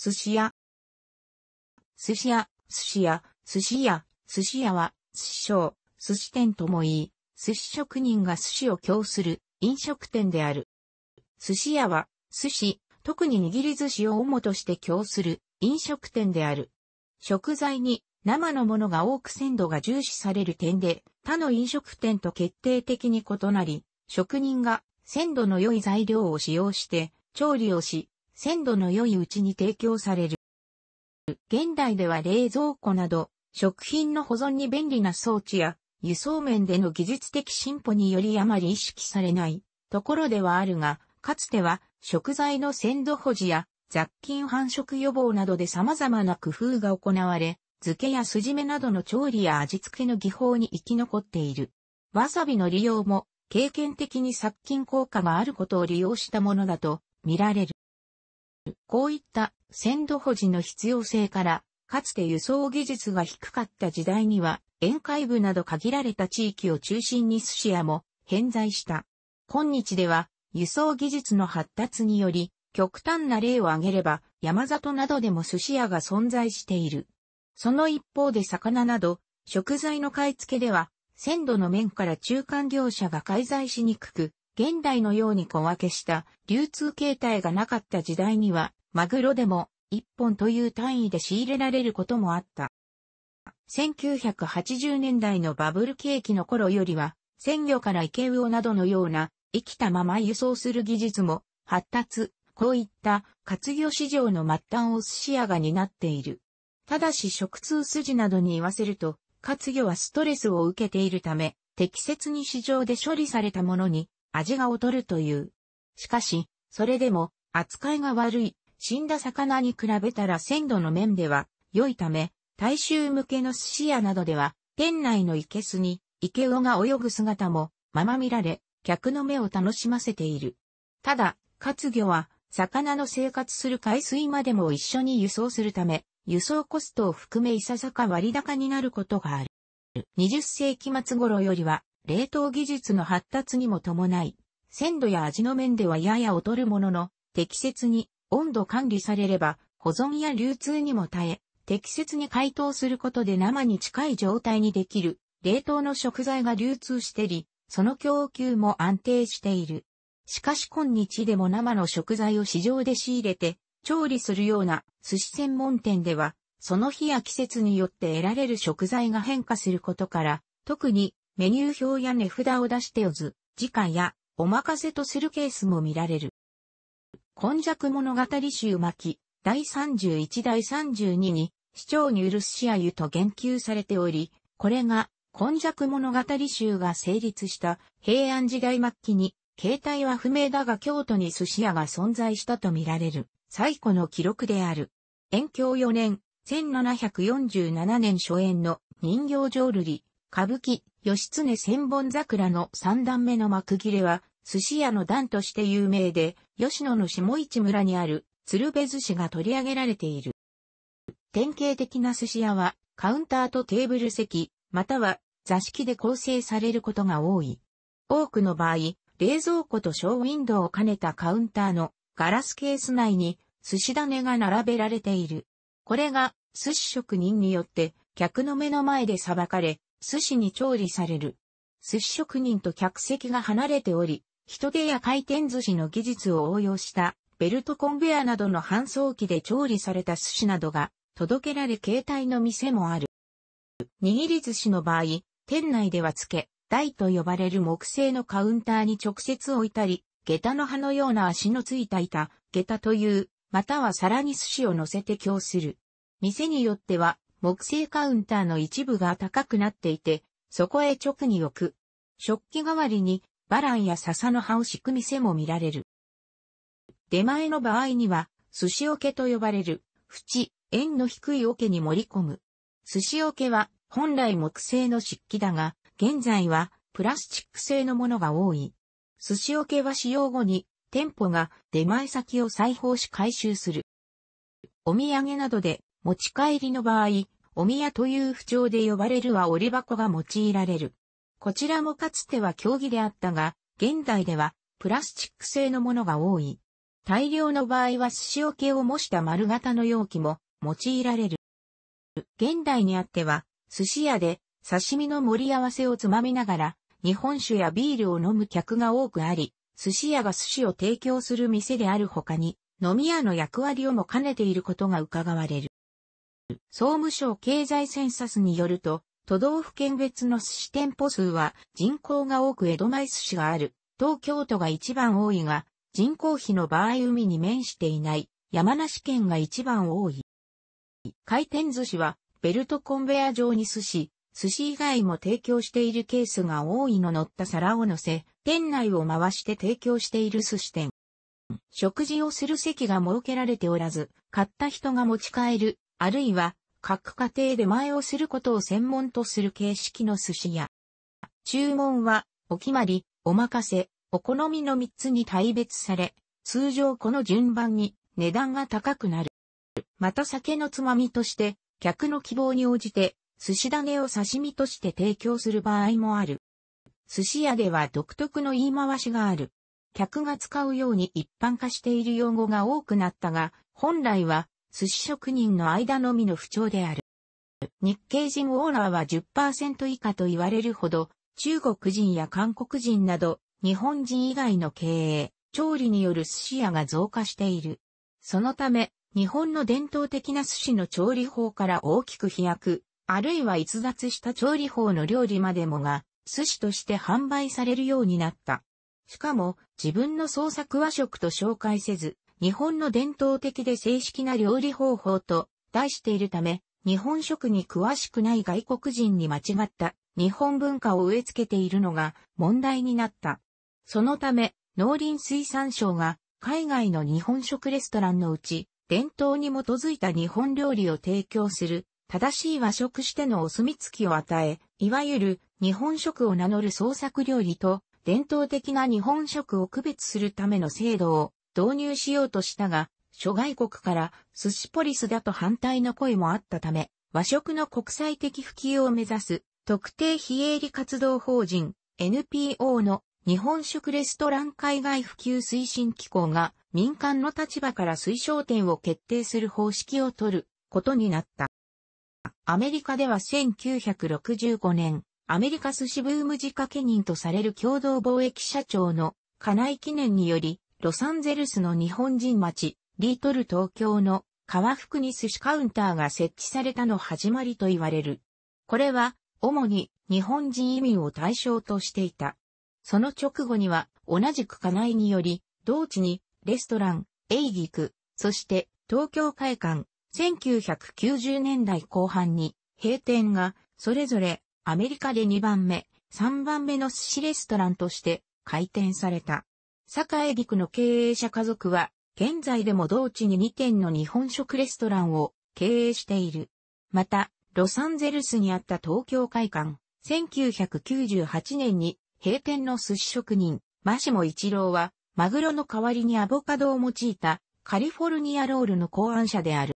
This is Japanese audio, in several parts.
寿司屋。寿司屋、寿司屋、寿司屋、寿司屋は、寿司商、寿司店とも言い、寿司職人が寿司を供する飲食店である。寿司屋は、寿司、特に握り寿司を主として供する飲食店である。食材に生のものが多く鮮度が重視される点で、他の飲食店と決定的に異なり、職人が鮮度の良い材料を使用して調理をし、鮮度の良いうちに提供される。現代では冷蔵庫など、食品の保存に便利な装置や、輸送面での技術的進歩によりあまり意識されないところではあるが、かつては食材の鮮度保持や雑菌繁殖予防などで様々な工夫が行われ、漬けやすじめなどの調理や味付けの技法に生き残っている。わさびの利用も経験的に殺菌効果があることを利用したものだと見られる。こういった鮮度保持の必要性から、かつて輸送技術が低かった時代には、沿海部など限られた地域を中心に寿司屋も偏在した。今日では、輸送技術の発達により、極端な例を挙げれば、山里などでも寿司屋が存在している。その一方で魚など、食材の買い付けでは、鮮度の面から中間業者が介在しにくく、現代のように小分けした流通形態がなかった時代には、マグロでも1本という単位で仕入れられることもあった。1980年代のバブル景気の頃よりは、鮮魚から池魚などのような生きたまま輸送する技術も発達、こういった活魚市場の末端を寿司屋が担っている。ただし食通筋などに言わせると、活魚はストレスを受けているため、適切に市場で処理されたものに味が劣るという。しかし、それでも、扱いが悪い、死んだ魚に比べたら鮮度の面では、良いため、大衆向けの寿司屋などでは、店内の生けすに、池尾が泳ぐ姿も、まま見られ、客の目を楽しませている。ただ、活魚は、魚の生活する海水までも一緒に輸送するため、輸送コストを含めいささか割高になることがある。20世紀末頃よりは、冷凍技術の発達にも伴い、鮮度や味の面ではやや劣るものの、適切に温度管理されれば、保存や流通にも耐え、適切に解凍することで生に近い状態にできる、冷凍の食材が流通してり、その供給も安定している。しかし今日でも生の食材を市場で仕入れて、調理するような寿司専門店では、その日や季節によって得られる食材が変化することから、特にメニュー表や値札を出しておず、時価やお任せとするケースも見られる。今弱物語集巻、第31第32に、市長にうるしあゆと言及されており、これが、今弱物語集が成立した平安時代末期に、形態は不明だが京都に寿司屋が存在したと見られる、最古の記録である。延慶4年、1747年初演の人形浄瑠璃、歌舞伎、義経千本桜の三段目の幕切れは、寿司屋の段として有名で、吉野の下市村にある鶴瓶寿司が取り上げられている。典型的な寿司屋は、カウンターとテーブル席、または座敷で構成されることが多い。多くの場合、冷蔵庫とショーウィンドウを兼ねたカウンターのガラスケース内に寿司種が並べられている。これが寿司職人によって客の目の前で裁かれ、寿司に調理される。寿司職人と客席が離れており、人手や回転寿司の技術を応用したベルトコンベアなどの搬送機で調理された寿司などが届けられ携帯の店もある。握り寿司の場合、店内では付け、台と呼ばれる木製のカウンターに直接置いたり、下駄の葉のような足のついた板、下駄という、または皿に寿司を乗せて供する。店によっては木製カウンターの一部が高くなっていて、そこへ直に置く。食器代わりにバランや笹の葉を敷く店も見られる。出前の場合には、寿司桶と呼ばれる、縁、縁の低い桶に盛り込む。寿司桶は本来木製の漆器だが、現在はプラスチック製のものが多い。寿司桶は使用後に店舗が出前先を再放し回収する。お土産などで持ち帰りの場合、お宮という不調で呼ばれるは折箱が用いられる。こちらもかつては競技であったが、現代ではプラスチック製のものが多い。大量の場合は寿司桶を模した丸型の容器も用いられる。現代にあっては、寿司屋で刺身の盛り合わせをつまみながら、日本酒やビールを飲む客が多くあり、寿司屋が寿司を提供する店である他に、飲み屋の役割をも兼ねていることが伺われる。総務省経済センサスによると、都道府県別の寿司店舗数は人口が多く江戸前寿司がある、東京都が一番多いが、人口比の場合海に面していない、山梨県が一番多い。回転寿司は、ベルトコンベア状に寿司、寿司以外も提供しているケースが多いの乗った皿を乗せ、店内を回して提供している寿司店。食事をする席が設けられておらず、買った人が持ち帰るあるいは各家庭で前をすることを専門とする形式の寿司屋。注文は、お決まり、お任せ、お好みの3つに大別され、通常この順番に値段が高くなる。また酒のつまみとして、客の希望に応じて、寿司種を刺身として提供する場合もある。寿司屋では独特の言い回しがある。客が使うように一般化している用語が多くなったが、本来は寿司職人の間のみの不調である。日系人オーラーは10%以下と言われるほど、中国人や韓国人など、日本人以外の経営、調理による寿司屋が増加している。そのため、日本の伝統的な寿司の調理法から大きく飛躍、あるいは逸脱した調理法の料理までもが、寿司として販売されるようになった。しかも、自分の創作和食と紹介せず、日本の伝統的で正式な料理方法と題しているため、日本食に詳しくない外国人に間違った日本文化を植え付けているのが問題になった。そのため、農林水産省が海外の日本食レストランのうち、伝統に基づいた日本料理を提供する、正しい和食してのお墨付きを与え、いわゆる日本食を名乗る創作料理と、伝統的な日本食を区別するための制度を導入しようとしたが、諸外国から寿司ポリスだと反対の声もあったため、和食の国際的普及を目指す特定非営利活動法人 NPO の日本食レストラン海外普及推進機構が民間の立場から推奨点を決定する方式を取ることになった。アメリカでは1965年、アメリカ寿司ブーム自家家人とされる共同貿易社長の家内記念により、ロサンゼルスの日本人町、リートル東京の川福に寿司カウンターが設置されたの始まりと言われる。これは、主に日本人移民を対象としていた。その直後には、同じく家内により、同地にレストラン、エイギク、そして東京会館、1990年代後半に閉店が、それぞれアメリカで2番目、3番目の寿司レストランとして開店された。栄陸の経営者家族は、現在でも同地に2店の日本食レストランを経営している。また、ロサンゼルスにあった東京会館、1998年に閉店の寿司職人、マシモ一郎は、マグロの代わりにアボカドを用いたカリフォルニアロールの考案者である。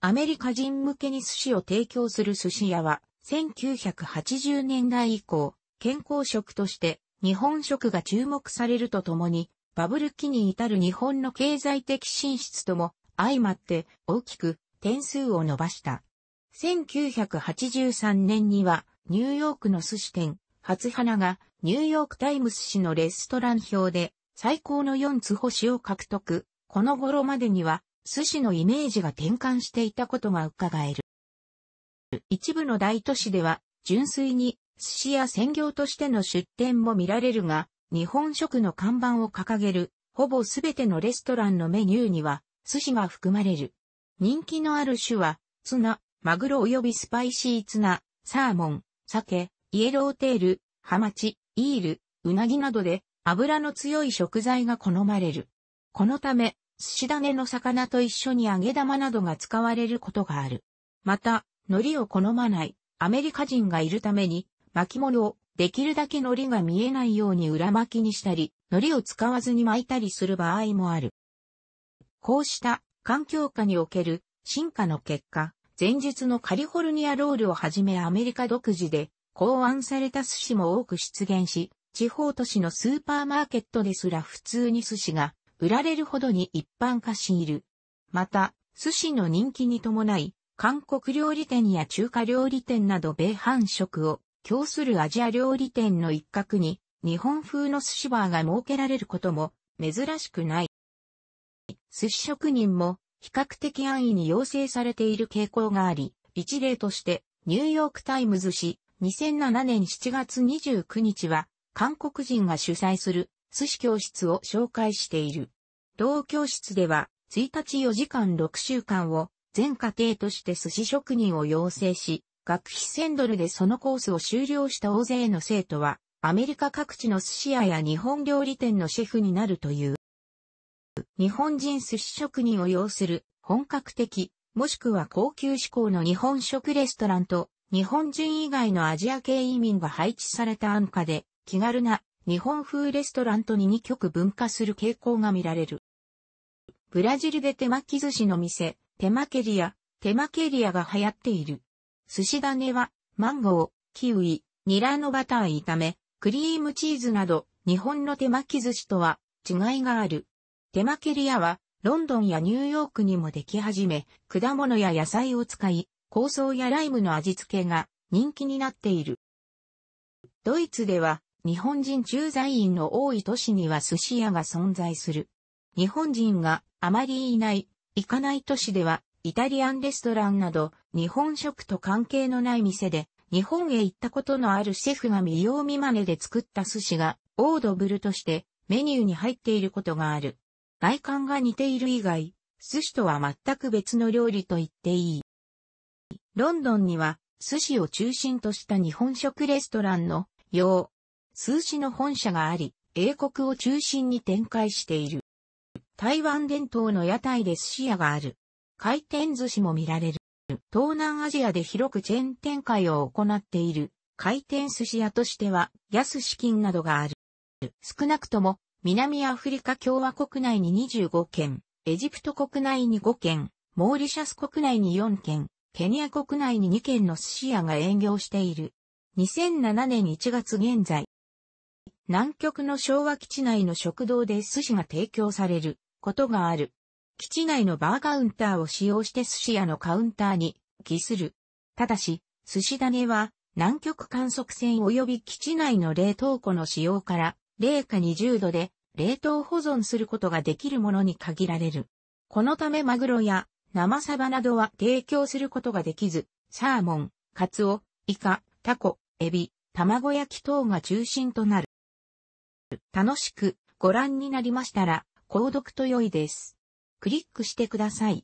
アメリカ人向けに寿司を提供する寿司屋は、1980年代以降、健康食として日本食が注目されるとともに、バブル期に至る日本の経済的進出とも相まって大きく点数を伸ばした。1983年にはニューヨークの寿司店、初花がニューヨークタイムス紙のレストラン表で最高の4つ星を獲得。この頃までには寿司のイメージが転換していたことが伺える。一部の大都市では純粋に寿司や専業としての出店も見られるが、日本食の看板を掲げる、ほぼすべてのレストランのメニューには、寿司が含まれる。人気のある種は、ツナ、マグロ及びスパイシーツナ、サーモン、酒、イエローテール、ハマチ、イール、ウナギなどで、油の強い食材が好まれる。このため、寿司種の魚と一緒に揚げ玉などが使われることがある。また、海苔を好まないアメリカ人がいるために、巻物をできるだけ糊が見えないように裏巻きにしたり、糊を使わずに巻いたりする場合もある。こうした環境下における進化の結果、前述のカリフォルニアロールをはじめアメリカ独自で考案された寿司も多く出現し、地方都市のスーパーマーケットですら普通に寿司が売られるほどに一般化している。また、寿司の人気に伴い、韓国料理店や中華料理店など米飯食を供するアジア料理店の一角に日本風の寿司バーが設けられることも珍しくない。寿司職人も比較的安易に要請されている傾向があり、一例としてニューヨークタイムズ紙2007年7月29日は韓国人が主催する寿司教室を紹介している。同教室では1日4時間6週間を全家庭として寿司職人を養成し、学費1000ドルでそのコースを修了した大勢の生徒は、アメリカ各地の寿司屋や日本料理店のシェフになるという。日本人寿司職人を要する本格的、もしくは高級志向の日本食レストランと、日本人以外のアジア系移民が配置された安価で、気軽な日本風レストランとに2極分化する傾向が見られる。ブラジルで手巻き寿司の店、手巻エリア、手巻エリアが流行っている。寿司種は、マンゴー、キウイ、ニラのバター炒め、クリームチーズなど、日本の手巻き寿司とは違いがある。手巻きリアは、ロンドンやニューヨークにもでき始め、果物や野菜を使い、香草やライムの味付けが人気になっている。ドイツでは、日本人駐在員の多い都市には寿司屋が存在する。日本人があまりいない、行かない都市では、イタリアンレストランなど、日本食と関係のない店で、日本へ行ったことのあるシェフが見よう見まねで作った寿司が、オードブルとしてメニューに入っていることがある。外観が似ている以外、寿司とは全く別の料理と言っていい。ロンドンには、寿司を中心とした日本食レストランの、洋、数字の本社があり、英国を中心に展開している。台湾伝統の屋台で寿司屋がある。回転寿司も見られる。東南アジアで広くチェーン展開を行っている回転寿司屋としては安資金などがある。少なくとも南アフリカ共和国内に25件、エジプト国内に5件、モーリシャス国内に4件、ケニア国内に2件の寿司屋が営業している。2007年1月現在、南極の昭和基地内の食堂で寿司が提供されることがある。基地内のバーカウンターを使用して寿司屋のカウンターに帰する。ただし、寿司種は南極観測船及び基地内の冷凍庫の使用から零下20度で冷凍保存することができるものに限られる。このためマグロや生サバなどは提供することができず、サーモン、カツオ、イカ、タコ、エビ、卵焼き等が中心となる。楽しくご覧になりましたら、購読と良いです。クリックしてください。